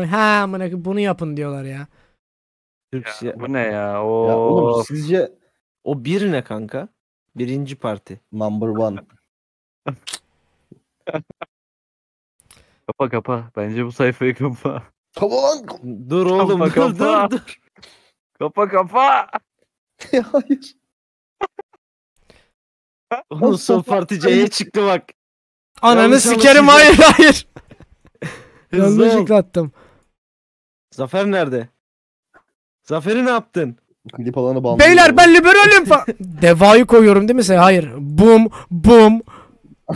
Ha amına bunu yapın diyorlar ya. Türk ya, bu ne ya? Oo. oğlum sizce o bir ne kanka? Birinci parti. Number one. kapa kapa. Bence bu sayfayı kapa. Kapa lan. Dur oğlum kapa, kapa. dur dur. Kapa kapa. Hayır. Oğlum son parti C'ye çıktı bak. Ananı sikerim hayır hayır. Yanlışlıkla attım. Zafer nerede? Zafer'i ne yaptın? Klip alanı bağlı. Beyler ben liberalim falan. Deva'yı koyuyorum değil mi sen? Hayır. Bum bum.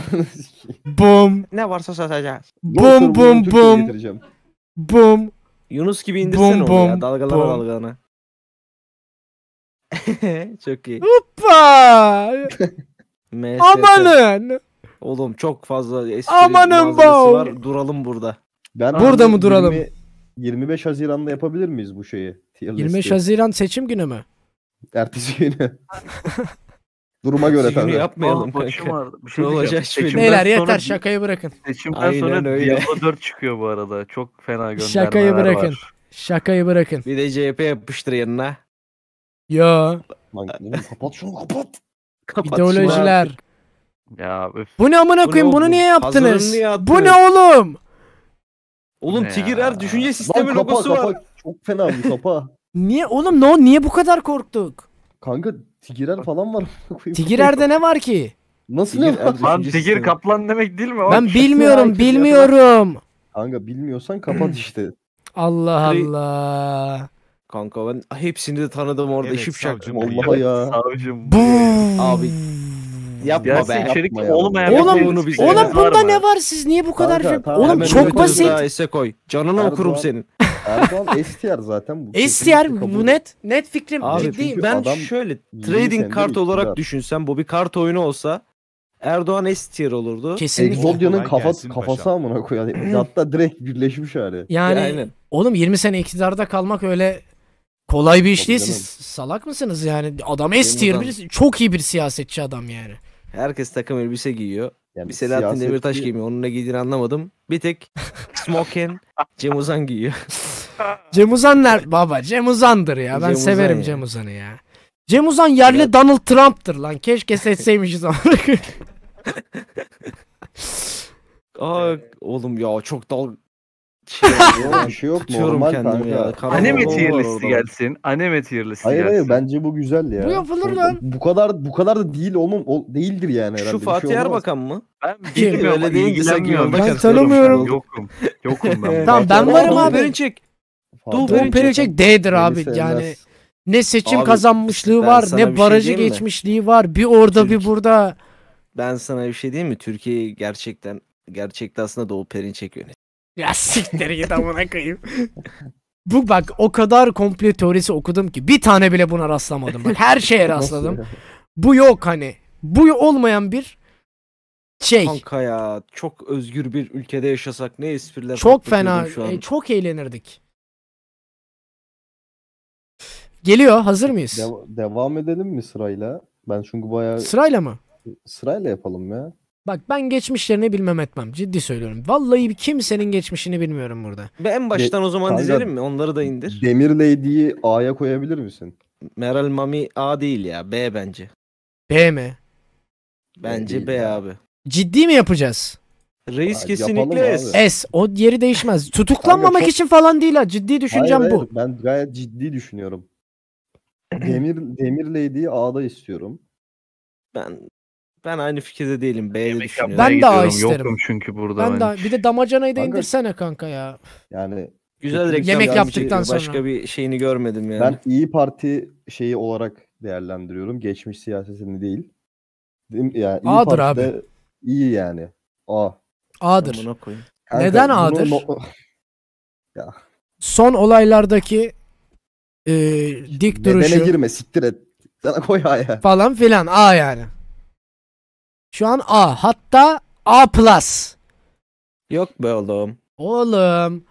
bum. Ne varsa satacağız. Bum bum bum. Bum. Yunus gibi indirsene bum, bum, onu ya dalgalana bum. dalgalana. çok iyi. Hoppa. Amanın. Oğlum çok fazla espri Amanın var. Duralım burada. Ben burada mı duralım? 20... 25 Haziran'da yapabilir miyiz bu şeyi? Tier 25 Haziran seçim günü mü? Ertesi günü. Duruma göre tabii. yapmayalım. başım vardı. Bir şey ne olacak hiçbir yeter sonra... şakayı bırakın. Seçimden Aynen sonra öyle. Diablo 4 çıkıyor bu arada. Çok fena göndermeler Şakayı bırakın. Var. Şakayı bırakın. Bir de CHP yapıştır yanına. Ya. Lan, kapat şunu kapat. kapat İdeolojiler. Ya, öf. Bu ne amına koyayım bunu niye yaptınız? bu ne oğlum? Oğlum ne Tigirer ya? düşünce sistemi kapa, logosu kapa. var. Çok fena bir kapa. niye oğlum no niye bu kadar korktuk? Kanka Tigirer falan var. Tigirer'de ne var ki? Nasıl ne var? Lan Tigir kaplan demek değil mi? Ben bilmiyorum bilmiyorum. Kanka bilmiyorsan kapat işte. Allah Allah. Kanka ben hepsini de tanıdım orada evet, şıpşak. Allah'a ya. Savcım. Abi Yapma Gelsin be. içerik yapma olmayan Oğlum, bunu bize. Oğlum şey bunda ne var siz niye bu kadar Kanka, tamam, Oğlum çok basit. Ese koy. Canına Erdoğan- okurum senin. Erdoğan STR zaten bu. STR bu net net fikrim Abi, ciddiyim. Ben adam- şöyle trading kart iktidar. olarak düşünsen bu bir kart oyunu olsa Erdoğan S tier olurdu. kesinlikle. Exodio'nun kafa kafası gelsin kafası paşam. amına koyuyor. Hatta direkt birleşmiş hali. Yani Aynen. oğlum 20 sene iktidarda kalmak öyle kolay bir iş değil. Siz salak mısınız yani? Adam S tier birisi. Çok iyi bir siyasetçi adam yani. Herkes takım elbise giyiyor. Yani bir Selahattin siyasetçi... Demirtaş giymiyor. Onun ne giydiğini anlamadım. Bir tek Smoken Cem Uzan giyiyor. Cem Uzan ner baba? Cem Uzan'dır ya. Ben Cem severim Uzan Cem Uzan'ı ya. Cem Uzan yerli ya... Donald Trump'tır lan. Keşke seçseymişiz onu. Aa, oğlum ya çok dal şey yok, bir şey yok Tutuyorum normal kendimi kanka. ya. Karavan Anime oğlu tier var listi orada. gelsin. Anime tier listi Hayır gelsin. hayır bence bu güzel ya. Bu yapılır hani lan. Bu kadar bu kadar da değil olmam ol- değildir yani herhalde. Şu Bir şey Fatih olmaz. Erbakan mı? ben bilmiyorum. Öyle değil, ilgilenmiyorum. Ben tanımıyorum. Yokum. Yokum ben. Tamam ben varım abi. Perinçek. Doğu Fatih Doğu Perinçek Perinçek D'dir abi yani. Ne seçim kazanmışlığı var ne şey barajı geçmişliği var. Bir orada bir Türk- burada. Ben sana bir şey diyeyim mi? Türkiye gerçekten gerçekte aslında Doğu Perinçek yönetiyor. Ya siktir git amına koyayım. Bu bak o kadar komple teorisi okudum ki bir tane bile buna rastlamadım. Bak her şeye rastladım. Bu yok hani. Bu olmayan bir şey. Kanka ya çok özgür bir ülkede yaşasak ne espriler. Çok fena. E, çok eğlenirdik. Geliyor. Hazır mıyız? De- devam edelim mi sırayla? Ben çünkü bayağı... Sırayla mı? Sırayla yapalım ya. Bak ben geçmişlerini bilmem etmem. Ciddi söylüyorum. Vallahi kimsenin geçmişini bilmiyorum burada. Ben en baştan De- o zaman Kanka, dizelim mi? Onları da indir. Demir Lady'yi A'ya koyabilir misin? Meral Mami A değil ya. B bence. B mi? Bence değil B abi. Ciddi mi yapacağız? Reis Abi kesinlikle S. S. O yeri değişmez. Tutuklanmamak Kanka için falan değil ha. Ciddi düşüneceğim Hayır, bu. Ben gayet ciddi düşünüyorum. Demir Demir Lady'yi A'da istiyorum. Ben ben aynı fikirde değilim. B'ye düşünüyorum. Ben daha isterim. Yokum çünkü burada. Ben daha, bir de damacanayı da Kanka- indirsene kanka ya. Yani Güzel reklam Yemek yaptıktan sonra. Başka bir şeyini görmedim yani. ben İyi Parti şeyi olarak değerlendiriyorum. Geçmiş siyasetini değil. Değil mi? Yani İYİ A'dır Parti de iyi yani. A. A'dır. Amına koyayım. Neden bunu Ya. Son olaylardaki e, dik Bedene duruşu girme siktir et. Sana koy A'ya. falan filan A yani. Şu an A. Hatta A+. Yok be oğlum. Oğlum.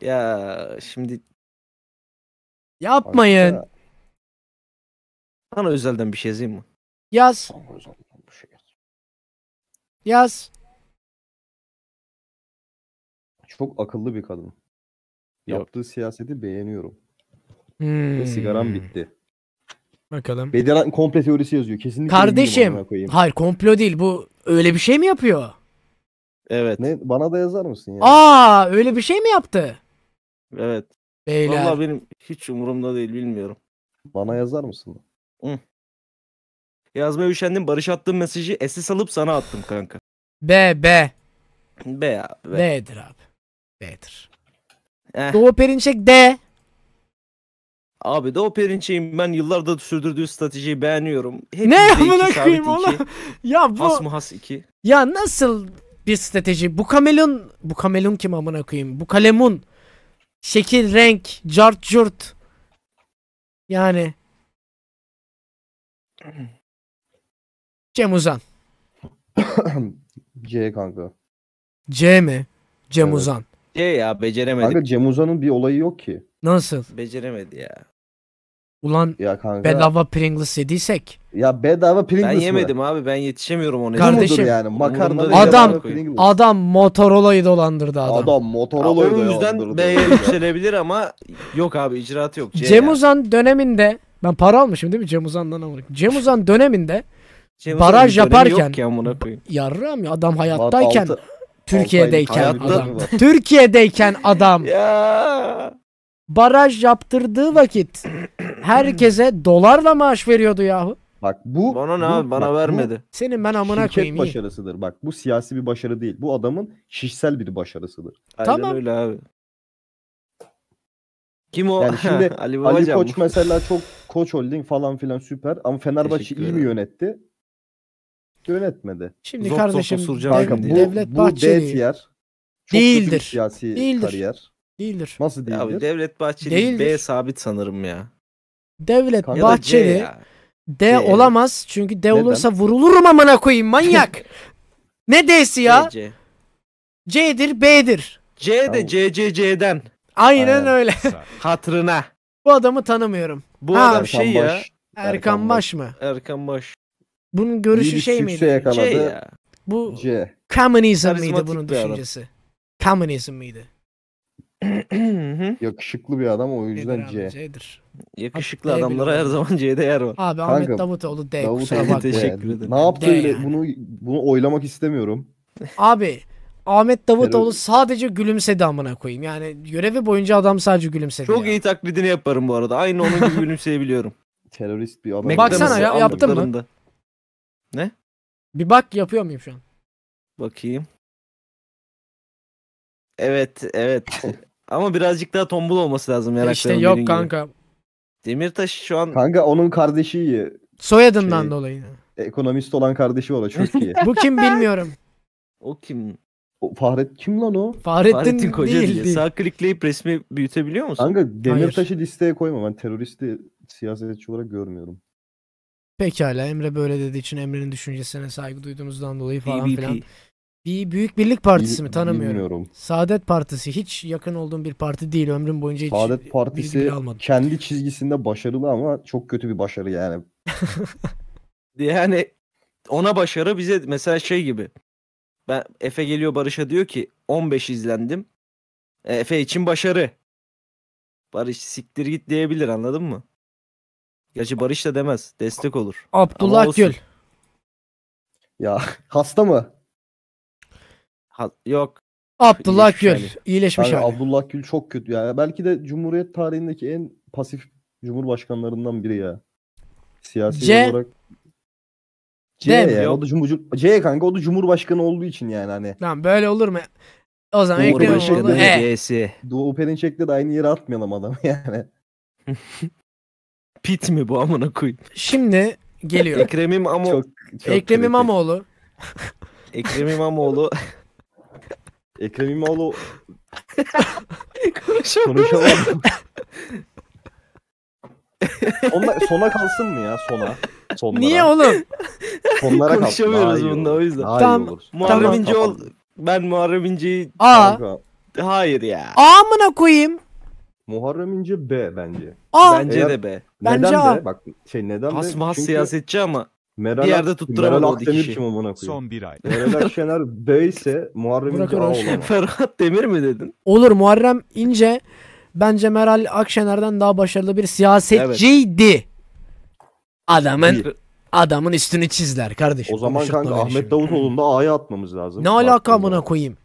Ya şimdi Yapmayın. Arkada- sana özelden bir şey yazayım mı? Şey yaz. yaz. Çok akıllı bir kadın. Yok. Yaptığı siyaseti beğeniyorum. Ve sigaram hmm. bitti. Bakalım. Bedirhan komple teorisi yazıyor. Kesinlikle Kardeşim. Hayır komplo değil bu öyle bir şey mi yapıyor? Evet. Ne, bana da yazar mısın ya? Aa öyle bir şey mi yaptı? Evet. Beyler. Vallahi benim hiç umurumda değil bilmiyorum. Bana yazar mısın? Hı. Yazmaya üşendim. Barış attığım mesajı SS alıp sana attım kanka. B B. B abi. B'dir abi. B'dir. Eh. Doğu Perinçek D. Abi de o Perinçek'in ben yıllardır sürdürdüğü stratejiyi beğeniyorum. Hep ne amına koyayım oğlum? ya bu has mı 2. Ya nasıl bir strateji? Bu kamelon bu kamelon kim amına koyayım? Bu kalemun şekil, renk, cart curt. Yani Cem Uzan. C kanka. C mi? Cem evet. Uzan. C ya beceremedi. Kanka Cem Uzan'ın bir olayı yok ki. Nasıl? Beceremedi ya. Ulan ya kanka. bedava Pringles yediysek. Ya bedava Pringles Ben yemedim mı? abi ben yetişemiyorum ona. Kardeşim yani makarna adam adam Motorola'yı dolandırdı adam. Adam Motorola'yı dolandırdı. O yüzden B'ye yükselebilir ama yok abi icraat yok. C Cem yani. döneminde ben para almışım değil mi Cem Uzan'dan amına. Cem Uzan döneminde Cem baraj yaparken yok ya, yarram ya adam hayattayken Altı, Türkiye'deyken adam. Türkiye'deyken adam. ya baraj yaptırdığı vakit herkese dolarla maaş veriyordu yahu. Bak bu bana ne bu, abi bana bak, vermedi. Bu, Senin ben amına koyayım. başarısıdır. Bak bu siyasi bir başarı değil. Bu adamın kişisel bir başarısıdır. Aynen tamam. öyle abi. Kim o? Yani şimdi Ali, Ali Koç mesela çok Koç Holding falan filan süper ama Fenerbahçe iyi mi yönetti? Yönetmedi. Şimdi zop, kardeşim zop, zor, kanka, bu, devlet bu Bahçeli. B tier, çok değildir. Siyasi değildir. kariyer. Değildir. Nasıl değildir? Abi Devlet Bahçeli değildir. B sabit sanırım ya. Devlet Kanka Bahçeli ya. D C. olamaz. Çünkü D Neden? olursa vurulurum amına koyayım manyak. ne D'si ya? C. C'dir B'dir. C de tamam. CCC'den. Aynen Aa, öyle. Hatrına. Bu adamı tanımıyorum. Bu ha, adam şey ya. Baş. Erkan, Erkan Baş mı? Erkan Baş. Bunun görüşü şey miydi? Yakaladı. C şey ya. Bu C. Communism miydi bunun düşüncesi? Communism miydi? Yakışıklı bir adam o yüzden C. C'dir. Yakışıklı Hatta adamlara her zaman C'de yer var. Abi Ahmet Davutoğlu D. Kusura bakma. Teşekkür ederim. Ne yaptı D öyle? yani. Bunu, bunu oylamak istemiyorum. Abi Ahmet Davutoğlu sadece gülümsedi amına koyayım. Yani görevi boyunca adam sadece gülümsedi. Çok ya. iyi taklidini yaparım bu arada. Aynı onun gibi gülümseyebiliyorum. Terörist bir adam. McDonald's Baksana ya, yaptın mı? Ne? Bir bak yapıyor muyum şu an? Bakayım. Evet, evet. Ama birazcık daha tombul olması lazım yaraklarının. E işte yok gibi. Demirtaş şu an... Kanka onun kardeşi iyi. Soyadından şey, dolayı. Ekonomist olan kardeşi var çok iyi. Bu kim bilmiyorum. O kim? O Fahret kim lan o? Fahrettin, Fahrettin Koca değil, diye. Sağ klikleyip resmi büyütebiliyor musun? Kanka Demirtaş'ı listeye koyma. Ben teröristi siyasetçi olarak görmüyorum. Pekala Emre böyle dediği için Emre'nin düşüncesine saygı duyduğumuzdan dolayı falan filan. Bir Büyük Birlik Partisi Bil, mi tanımıyorum. Bilmiyorum. Saadet Partisi hiç yakın olduğum bir parti değil. Ömrüm boyunca hiç Saadet Partisi almadım. kendi çizgisinde başarılı ama çok kötü bir başarı yani. yani ona başarı bize mesela şey gibi. Ben Efe geliyor Barış'a diyor ki 15 izlendim. E, Efe için başarı. Barış siktir git diyebilir anladın mı? Gerçi Barış da demez. Destek olur. Abdullah Gül. Ya hasta mı? Ha, yok. Abdullah şey Gül. İyileşmiş, iyileşmiş abi. Abdullah Gül çok kötü ya. Belki de Cumhuriyet tarihindeki en pasif cumhurbaşkanlarından biri ya. Siyasi C... olarak. C Değil ya. Yok. O da cumhur... C kanka o da cumhurbaşkanı olduğu için yani hani. Lan böyle olur mu? O zaman Cumhurbaşkanı e. C'si. Doğu Perinçek'te de aynı yere atmayalım adamı yani. Pit mi bu amına koyayım? Şimdi geliyor. Ekrem İmamoğlu. Çok, çok Ekrem İmamoğlu. Ekrem İmamoğlu Ekrem İmamoğlu konuşamadım. Onlar sona kalsın mı ya sona? Sonlara. Niye oğlum? Sonlara kalsın. Konuşamıyoruz bunda o yüzden. Daha Tam- Muharrem Tamam. İnce ol. Ben Muharrem İnce'yi... A. Kanka, Hayır ya. A Amına koyayım. Muharrem İnce B bence. A. Bence Eğer- de B. Bence Neden A. B? Bak şey neden B? Hasmas Çünkü siyasetçi ama Meral, bir yerde tutturamadı Meral Akdemir kişi. kim amına koyayım? Son bir ay. Meral Akşener B ise Muharrem İnce A Ferhat Demir mi dedin? Olur Muharrem İnce bence Meral Akşener'den daha başarılı bir siyasetçiydi. Adamın adamın üstünü çizler kardeşim. O zaman kanka Ahmet Davutoğlu'nu da A'ya atmamız lazım. Ne alaka amına koyayım?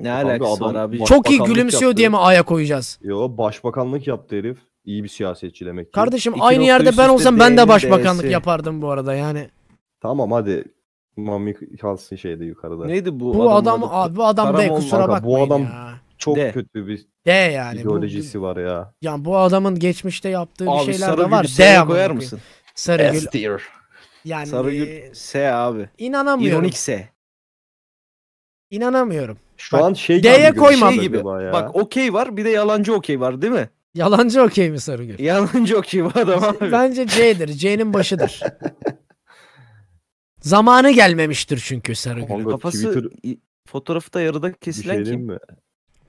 Ne adam? var abi? Çok iyi gülümsüyor yaptı. diye mi A'ya koyacağız? Yo başbakanlık yaptı herif iyi bir siyasetçi demek ki. Kardeşim aynı yerde ben olsam ben de başbakanlık yapardım bu arada yani. Tamam hadi. Mami kalsın şeyde yukarıda. Neydi bu? Bu adam adı? bu adam Karaman, de kusura bakmayın Bu adam ya. çok de. kötü bir de yani ideolojisi bu, var ya. Yani bu adamın geçmişte yaptığı abi, bir şeyler de var. De koyar mısın? Sarıgül. S Yani Sarıgül e, S abi. İnanamıyorum. İronik S. İnanamıyorum. Şu Bak, an şey D'ye koymam. Şey gibi. Bak okey var bir de yalancı okey var değil mi? Yalancı okey mi Sarıgül? Yalancı okey bu adam abi. Bence C'dir. C'nin başıdır. Zamanı gelmemiştir çünkü Sarıgül. Kanka, Kafası Twitter... fotoğrafı da yarıda şey kesilen şey kim? Mi?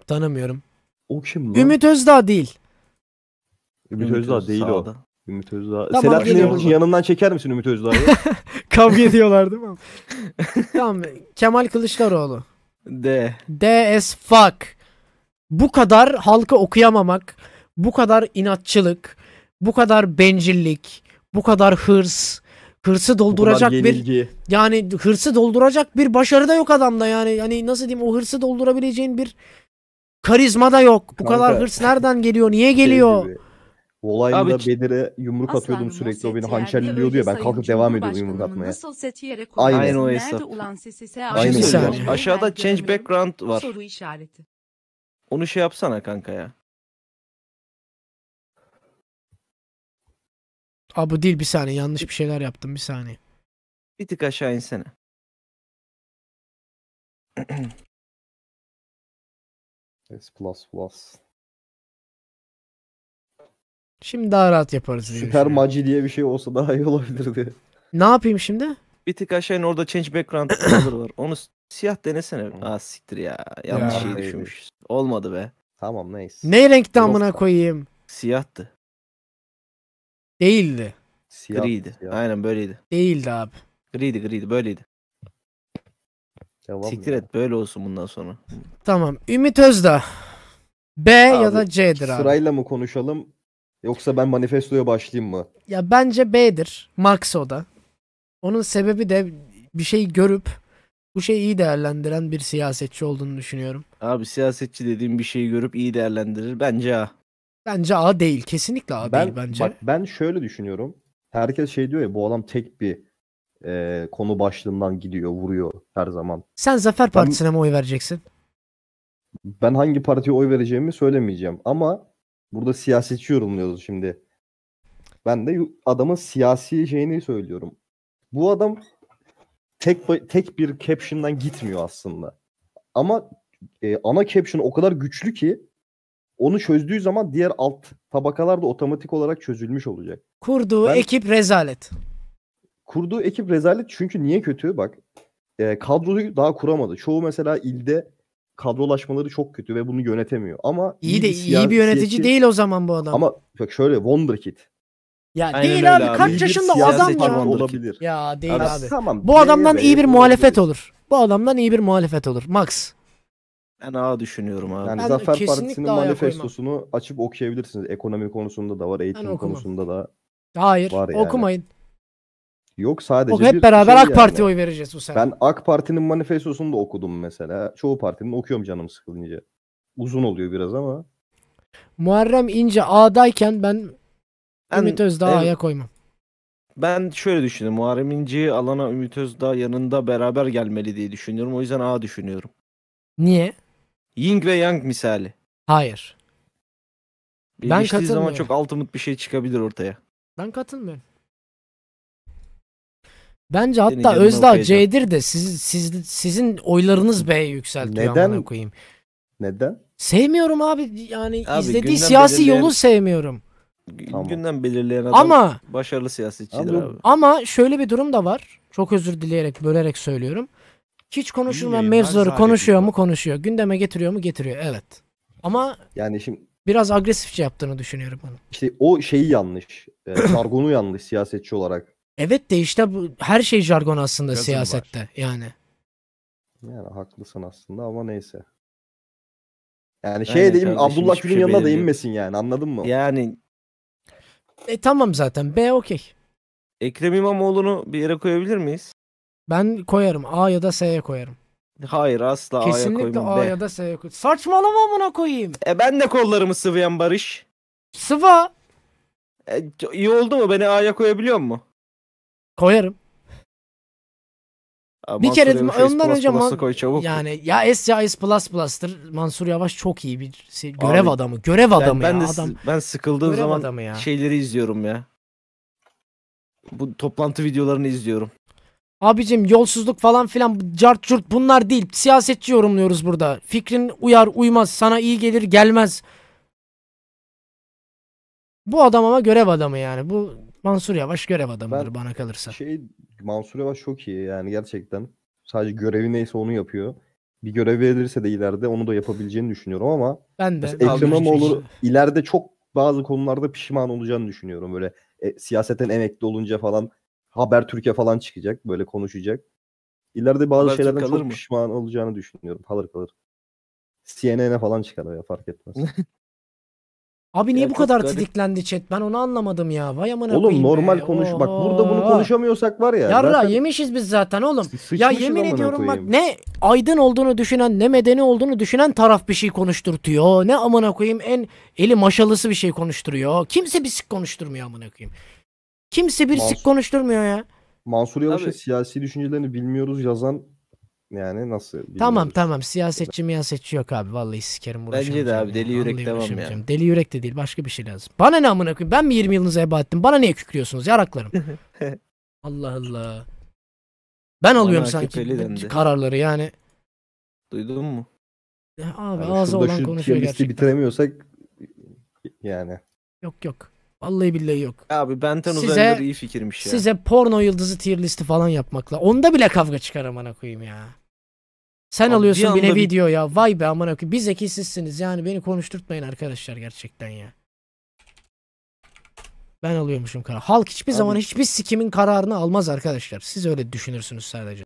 Tanımıyorum. O kim lan? Ümit Özdağ değil. Ümit, Özdağ değil sağda. o. Ümit Özdağ. Tamam, Selahattin Demirtaş'ın yanından çeker misin Ümit Özdağ'ı? Kavga ediyorlar değil mi? tamam. Kemal Kılıçdaroğlu. D. D as fuck. Bu kadar halkı okuyamamak bu kadar inatçılık, bu kadar bencillik, bu kadar hırs, hırsı dolduracak bir yani hırsı dolduracak bir başarı da yok adamda yani. yani nasıl diyeyim o hırsı doldurabileceğin bir karizma da yok. Bu Kanka, kadar hırs nereden geliyor? Niye geliyor? Şey Olayda Abi, Bedir'e yumruk atıyordum sürekli. O beni hançerliyordu ya ben kalkıp devam ediyordum yumruk atmaya. Aynen, Aynen o hesap. Aynen. Aşağıda change background var. Soru işareti. Onu şey yapsana kanka ya. Aa bu değil bir saniye yanlış bir şeyler yaptım bir saniye. Bir tık aşağı insene. S plus plus. Şimdi daha rahat yaparız diye Süper düşünüyorum. maci diye bir şey olsa daha iyi olabilirdi. Ne yapayım şimdi? Bir tık aşağı in orada change background color var. Onu siyah denesene. Aa siktir ya. Yanlış Ya. şey düşünmüş. Olmadı be. Tamam neyse. Ne renkte amına koyayım? Siyahtı. Değildi. Siyah, griydi. Siyah. Aynen böyleydi. Değildi abi. Griydi griydi böyleydi. Devam Siktir ya. et böyle olsun bundan sonra. Tamam. Ümit Özda. B abi, ya da C'dir abi. Sırayla mı konuşalım? Yoksa ben manifestoya başlayayım mı? Ya bence B'dir. Max o da. Onun sebebi de bir şey görüp bu şeyi iyi değerlendiren bir siyasetçi olduğunu düşünüyorum. Abi siyasetçi dediğim bir şeyi görüp iyi değerlendirir. Bence A. Bence A değil. Kesinlikle A ben, değil bence. Bak ben şöyle düşünüyorum. Herkes şey diyor ya bu adam tek bir e, konu başlığından gidiyor, vuruyor her zaman. Sen Zafer Partisi'ne ben, mi oy vereceksin? Ben hangi partiye oy vereceğimi söylemeyeceğim ama burada siyasetçi yorumluyoruz şimdi. Ben de adamın siyasi şeyini söylüyorum. Bu adam tek tek bir caption'dan gitmiyor aslında. Ama e, ana caption o kadar güçlü ki onu çözdüğü zaman diğer alt tabakalar da otomatik olarak çözülmüş olacak. Kurduğu ben, ekip rezalet. Kurduğu ekip rezalet çünkü niye kötü? Bak e, kadroyu daha kuramadı. Çoğu mesela ilde kadrolaşmaları çok kötü ve bunu yönetemiyor. Ama iyi, iyi de iyi bir yönetici siyasi... değil o zaman bu adam. Ama bak şöyle Wonderkid. Ya Aynen değil abi, abi. kaç iyi yaşında adam ya. Olabilir. Ya değil ya, abi. Tamam, bu adamdan iyi bir muhalefet olur. Bu adamdan iyi bir muhalefet olur. Max. Ben A düşünüyorum abi. Yani Ben Zafer Partisi'nin A'ya koymam. manifestosunu açıp okuyabilirsiniz. Ekonomi konusunda da var, eğitim konusunda da Hayır Var yani. okumayın. yok sadece hep beraber şey AK Parti yani. oy vereceğiz bu sefer. Ben AK Parti'nin manifestosunu da okudum mesela. Çoğu partinin okuyorum canım sıkılınca. Uzun oluyor biraz ama. Muharrem İnce A'dayken ben, Ben, Ümit Özdağ ben- A'ya koymam. ben şöyle düşünüyorum. Muharrem İnce'yi alana Ümit Özdağ yanında beraber gelmeli diye düşünüyorum. O yüzden A düşünüyorum. Niye? Ying ve Yang misali. Hayır. Ben Birleştiği zaman katılmıyorum. çok altımut bir şey çıkabilir ortaya. Ben katılmıyorum. Bence hatta Özdağ C'dir de siz, siz, sizin oylarınız B yükseltiyor Neden? koyayım. Neden? Sevmiyorum abi yani Abi izlediği siyasi belirleyen- yolu sevmiyorum. Gü- Tamam. Gündem belirleyen adam Ama- başarılı siyasetçidir Abi- abi. Ama şöyle bir durum da var. Çok özür dileyerek bölerek söylüyorum hiç konuşulmayan mevzuları konuşuyor mu? Konuşuyor. Gündeme getiriyor mu? Getiriyor. Evet. Ama Yani şimdi biraz agresifçe yaptığını düşünüyorum onu. İşte o şeyi yanlış. E, jargonu yanlış siyasetçi olarak. Evet de işte bu her şey jargon aslında Yazım var. siyasette yani. Yani haklısın aslında ama neyse. Yani şey Aynen diyeyim Abdullah hiçbir şey Gül'ün yanına da inmesin yani anladın mı? Yani E tamam zaten B okey. Ekrem İmamoğlu'nu bir yere koyabilir miyiz? Ben koyarım. A ya da S'ye koyarım. Hayır asla Kesinlikle A'ya koymam. A ya da S'ye koy. Saçmalama amına koyayım. E ben de kollarımı sıvayan Barış. Sıva. E, iyi oldu mu? Beni A'ya koyabiliyor mu? Koyarım. Aa, bir kere Yavaş, ondan önce Man koy çabuk. yani ya S ya S plus plus'tır. Mansur Yavaş çok iyi bir şey, görev Abi, adamı. Görev adamı ben, ya. de adam. ben sıkıldığım görev zaman şeyleri izliyorum ya. Bu toplantı videolarını izliyorum. Abicim yolsuzluk falan filan cart curt bunlar değil. Siyasetçi yorumluyoruz burada. Fikrin uyar uymaz sana iyi gelir gelmez. Bu adam ama görev adamı yani. Bu Mansur Yavaş görev adamıdır ben, bana kalırsa. Şey Mansur Yavaş çok iyi yani gerçekten. Sadece görevi neyse onu yapıyor. Bir görev verilirse de ileride onu da yapabileceğini düşünüyorum ama ben de Ekrem olur. Şey. ileride çok bazı konularda pişman olacağını düşünüyorum. Böyle e, siyasetten emekli olunca falan Haber Türkiye falan çıkacak. Böyle konuşacak. İleride bazı Haber şeylerden çok mı? pişman olacağını düşünüyorum. Kalır kalır. CNN'e falan çıkar ya fark etmez. Abi niye ya bu kadar garip. tetiklendi chat? Ben onu anlamadım ya. Vay aman Oğlum normal be. konuş. Oo. Bak burada bunu konuşamıyorsak var ya. Yarra zaten... yemişiz biz zaten oğlum. Sıçmışız ya yemin ediyorum bak ne aydın olduğunu düşünen ne medeni olduğunu düşünen taraf bir şey konuşturtuyor. Ne amına koyayım en eli maşalısı bir şey konuşturuyor. Kimse bir sik konuşturmuyor amına koyayım. Kimse bir Mansur- sik konuşturmuyor ya. Mansur Yavaş'ın siyasi düşüncelerini bilmiyoruz yazan yani nasıl bilmiyoruz. Tamam tamam siyasetçi miyasetçi yok abi vallahi sikerim Bence de abi, deli yürek Vallahi devam ya. Deli yürek de değil başka bir şey lazım. Bana ne amına koyayım ben mi 20 yılınızı heba ettim bana niye kükrüyorsunuz yaraklarım. Allah Allah. Ben Bana alıyorum sanki dendi. kararları yani. Duydun mu? Ya abi Yani ağza şurada olan konuşuyor gerçekten. bitiremiyorsak yani Yok yok. Vallahi billahi yok. Abi benden size, uzaylıları iyi fikirmiş ya. Size porno yıldızı tier listi falan yapmakla. Onda bile kavga çıkar amına koyayım ya. Sen Abi alıyorsun bir, bir nevi diyor ya. Vay be amına koyayım. Bir zekisizsiniz yani beni konuşturtmayın arkadaşlar gerçekten ya. Ben alıyormuşum karar. Halk hiçbir Abi. zaman hiçbir sikimin kararını almaz arkadaşlar. Siz öyle düşünürsünüz sadece.